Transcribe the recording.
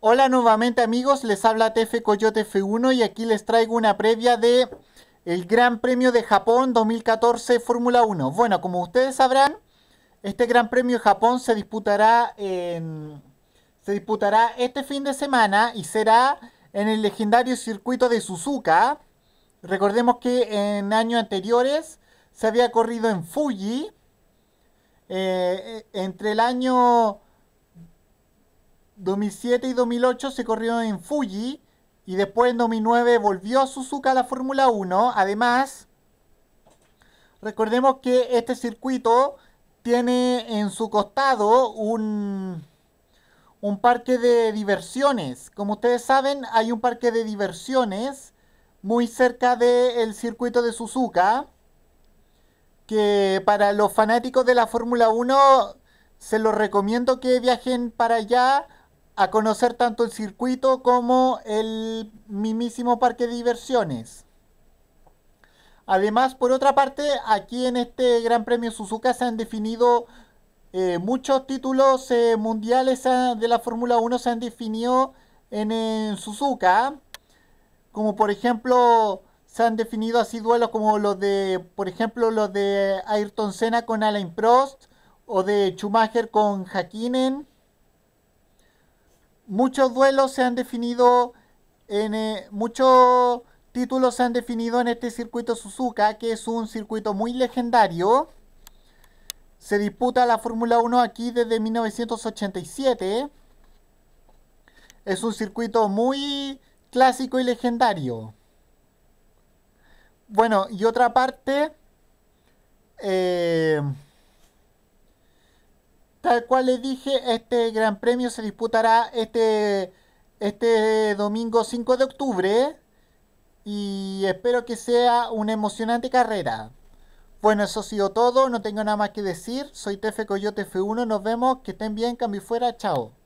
Hola nuevamente amigos, les habla TF Coyote F1 y aquí les traigo una previa de el Gran Premio de Japón 2014 Fórmula 1. Bueno, como ustedes sabrán, este Gran Premio de Japón se disputará en, se disputará este fin de semana y será en el legendario circuito de Suzuka. Recordemos que en años anteriores se había corrido en Fuji eh, eh, entre el año 2007 y 2008 se corrió en Fuji y después en 2009 volvió a Suzuka a la Fórmula 1. Además, recordemos que este circuito tiene en su costado un, un parque de diversiones. Como ustedes saben, hay un parque de diversiones muy cerca del circuito de Suzuka, que para los fanáticos de la Fórmula 1 se los recomiendo que viajen para allá a conocer tanto el circuito como el mismísimo parque de diversiones. Además, por otra parte, aquí en este Gran Premio Suzuka se han definido eh, muchos títulos eh, mundiales eh, de la Fórmula 1 se han definido en, Suzuka. Como por ejemplo, se han definido así duelos como los de, por ejemplo, los de Ayrton Senna con Alain Prost o de Schumacher con Hakkinen muchos duelos se han definido en eh, muchos títulos se han definido en este circuito Suzuka, que es un circuito muy legendario. Se disputa la Fórmula 1 aquí desde 1987. Es un circuito muy clásico y legendario. Bueno, y otra parte tal cual les dije, este Gran Premio se disputará este, este domingo 5 de octubre y espero que sea una emocionante carrera. Bueno, eso ha sido todo, no tengo nada más que decir. Soy Tefe Coyote F1, nos vemos, que estén bien, cambio fuera, chao.